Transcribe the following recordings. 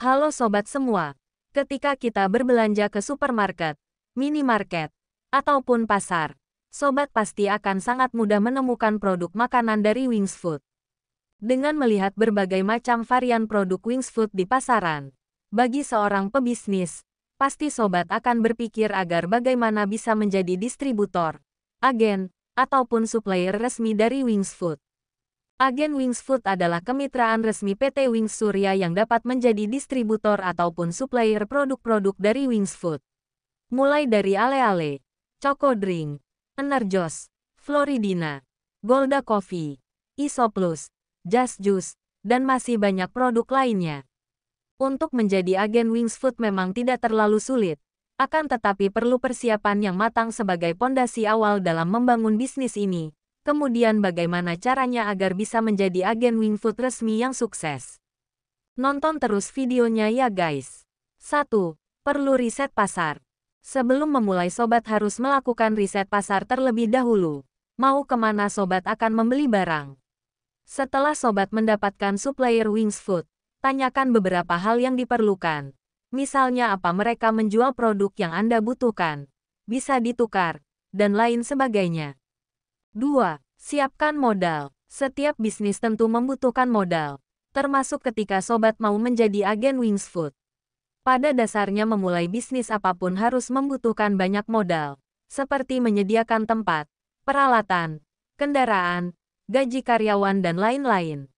Halo sobat semua, ketika kita berbelanja ke supermarket, minimarket, ataupun pasar, sobat pasti akan sangat mudah menemukan produk makanan dari Wings Food. Dengan melihat berbagai macam varian produk Wings Food di pasaran, bagi seorang pebisnis, pasti sobat akan berpikir agar bagaimana bisa menjadi distributor, agen, ataupun supplier resmi dari Wings Food. Agen Wings Food adalah kemitraan resmi PT Wings Surya yang dapat menjadi distributor ataupun supplier produk-produk dari Wings Food. Mulai dari Ale-Ale, Choco Drink, Energos, Floridina, Golda Coffee, Isoplus, Just Juice, dan masih banyak produk lainnya. Untuk menjadi agen Wings Food memang tidak terlalu sulit, akan tetapi perlu persiapan yang matang sebagai pondasi awal dalam membangun bisnis ini Kemudian bagaimana caranya agar bisa menjadi agen Wing Foot resmi yang sukses? Nonton terus videonya ya guys. 1. Perlu riset pasar. Sebelum memulai sobat harus melakukan riset pasar terlebih dahulu. Mau kemana sobat akan membeli barang? Setelah sobat mendapatkan supplier Wings Food, tanyakan beberapa hal yang diperlukan. Misalnya apa mereka menjual produk yang Anda butuhkan, bisa ditukar, dan lain sebagainya. 2. Siapkan modal. Setiap bisnis tentu membutuhkan modal, termasuk ketika sobat mau menjadi agen Wings Food. Pada dasarnya memulai bisnis apapun harus membutuhkan banyak modal, seperti menyediakan tempat, peralatan, kendaraan, gaji karyawan dan lain-lain.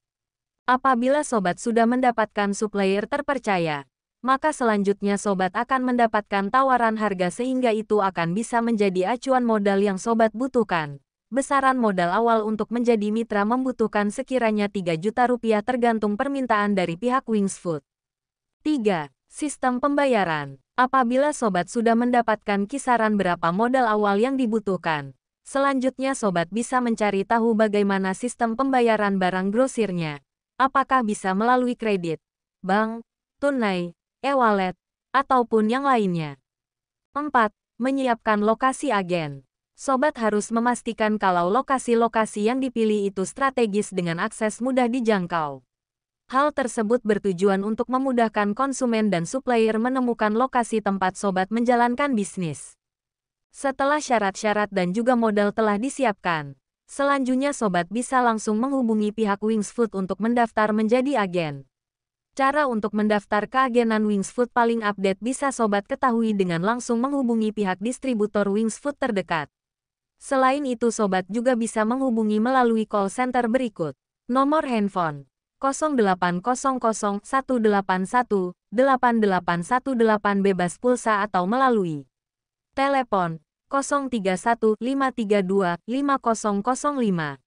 Apabila sobat sudah mendapatkan supplier terpercaya, maka selanjutnya sobat akan mendapatkan tawaran harga sehingga itu akan bisa menjadi acuan modal yang sobat butuhkan besaran modal awal untuk menjadi mitra membutuhkan sekiranya 3 juta rupiah tergantung permintaan dari pihak Wingsfood. 3. Sistem pembayaran. Apabila sobat sudah mendapatkan kisaran berapa modal awal yang dibutuhkan, selanjutnya sobat bisa mencari tahu bagaimana sistem pembayaran barang grosirnya. Apakah bisa melalui kredit, bank, tunai, e-wallet, ataupun yang lainnya. 4. Menyiapkan lokasi agen sobat harus memastikan kalau lokasi-lokasi yang dipilih itu strategis dengan akses mudah dijangkau. Hal tersebut bertujuan untuk memudahkan konsumen dan supplier menemukan lokasi tempat sobat menjalankan bisnis. Setelah syarat-syarat dan juga modal telah disiapkan, selanjutnya sobat bisa langsung menghubungi pihak Wings Food untuk mendaftar menjadi agen. Cara untuk mendaftar keagenan Wings Food paling update bisa sobat ketahui dengan langsung menghubungi pihak distributor Wings Food terdekat. Selain itu sobat juga bisa menghubungi melalui call center berikut. Nomor handphone 0800-181-8818 bebas pulsa atau melalui telepon 031 532 5005.